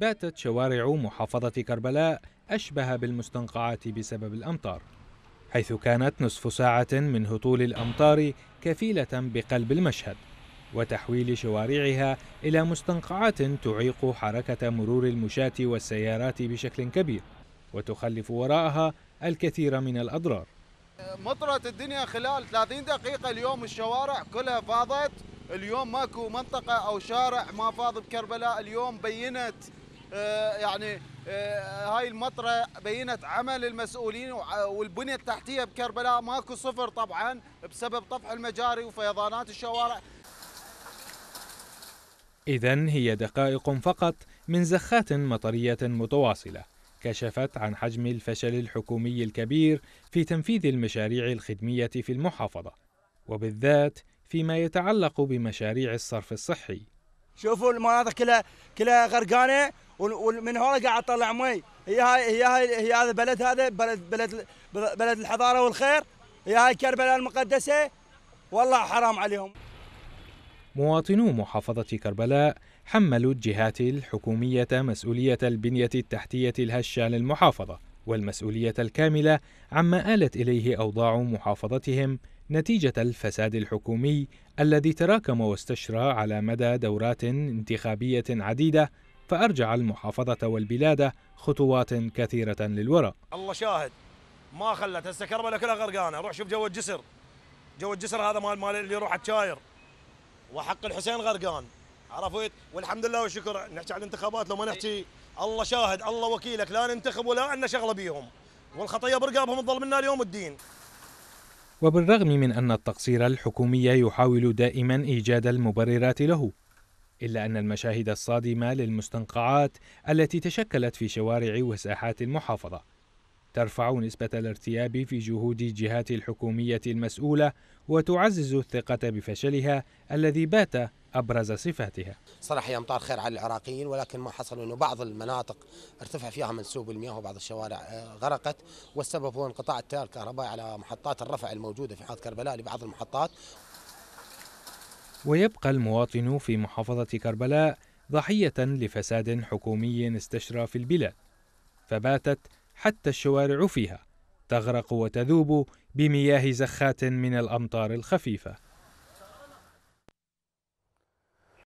باتت شوارع محافظة كربلاء أشبه بالمستنقعات بسبب الأمطار حيث كانت نصف ساعة من هطول الأمطار كفيلة بقلب المشهد وتحويل شوارعها إلى مستنقعات تعيق حركة مرور المشاة والسيارات بشكل كبير وتخلف وراءها الكثير من الأضرار مطرت الدنيا خلال 30 دقيقة اليوم الشوارع كلها فاضت اليوم ماكو منطقة أو شارع ما فاض بكربلاء اليوم بينت آه، يعني آه، هاي المطره بينت عمل المسؤولين والبنيه التحتيه بكربلاء ماكو صفر طبعا بسبب طفح المجاري وفيضانات الشوارع اذا هي دقائق فقط من زخات مطريه متواصله كشفت عن حجم الفشل الحكومي الكبير في تنفيذ المشاريع الخدميه في المحافظه وبالذات فيما يتعلق بمشاريع الصرف الصحي شوفوا المناطق كلها كلها غرقانه ومن هون قاعد اطلع مي هي هاي هي هاي هي هذا بلد هذا بلد بلد بلد الحضاره والخير هي هاي كربلاء المقدسه والله حرام عليهم مواطنو محافظة كربلاء حملوا الجهات الحكومية مسؤولية البنية التحتية الهشة للمحافظة والمسؤولية الكاملة عما آلت إليه أوضاع محافظتهم نتيجة الفساد الحكومي الذي تراكم واستشرى على مدى دورات انتخابية عديدة فأرجع المحافظة والبلاد خطوات كثيرة للوراء الله شاهد ما خلت هسه كربلاء كلها غرقانة روح شوف جو الجسر جو الجسر هذا مال مال اللي يروح الشاير وحق الحسين غرقان عرفت والحمد لله والشكر نحكي عن الانتخابات لو ما نحكي الله شاهد الله وكيلك لا ننتخب ولا عندنا شغله بيهم والخطيه برقابهم تظل منا اليوم الدين وبالرغم من أن التقصير الحكومي يحاول دائما إيجاد المبررات له إلا أن المشاهد الصادمة للمستنقعات التي تشكلت في شوارع وساحات المحافظة ترفع نسبة الارتياب في جهود الجهات الحكومية المسؤولة وتعزز الثقة بفشلها الذي بات ابرز صفاتها. صراحه هي امطار خير على العراقيين ولكن ما حصل انه بعض المناطق ارتفع فيها منسوب المياه وبعض الشوارع آه، غرقت والسبب هو انقطاع التيار الكهربائي على محطات الرفع الموجوده في محافظه كربلاء لبعض المحطات ويبقى المواطن في محافظة كربلاء ضحية لفساد حكومي استشرى في البلاد فباتت حتى الشوارع فيها تغرق وتذوب بمياه زخات من الأمطار الخفيفة